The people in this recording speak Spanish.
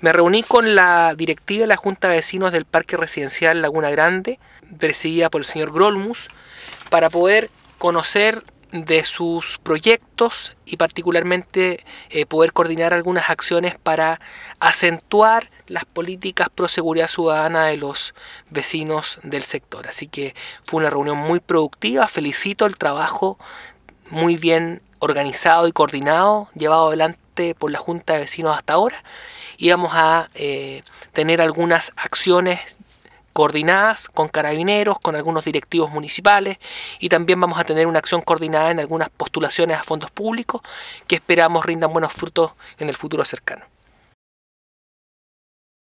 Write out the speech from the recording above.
Me reuní con la directiva de la Junta de Vecinos del Parque Residencial Laguna Grande, presidida por el señor Grolmus, para poder conocer de sus proyectos y particularmente eh, poder coordinar algunas acciones para acentuar las políticas pro seguridad ciudadana de los vecinos del sector. Así que fue una reunión muy productiva, felicito el trabajo muy bien organizado y coordinado, llevado adelante por la Junta de Vecinos hasta ahora, y vamos a eh, tener algunas acciones coordinadas con carabineros, con algunos directivos municipales y también vamos a tener una acción coordinada en algunas postulaciones a fondos públicos que esperamos rindan buenos frutos en el futuro cercano.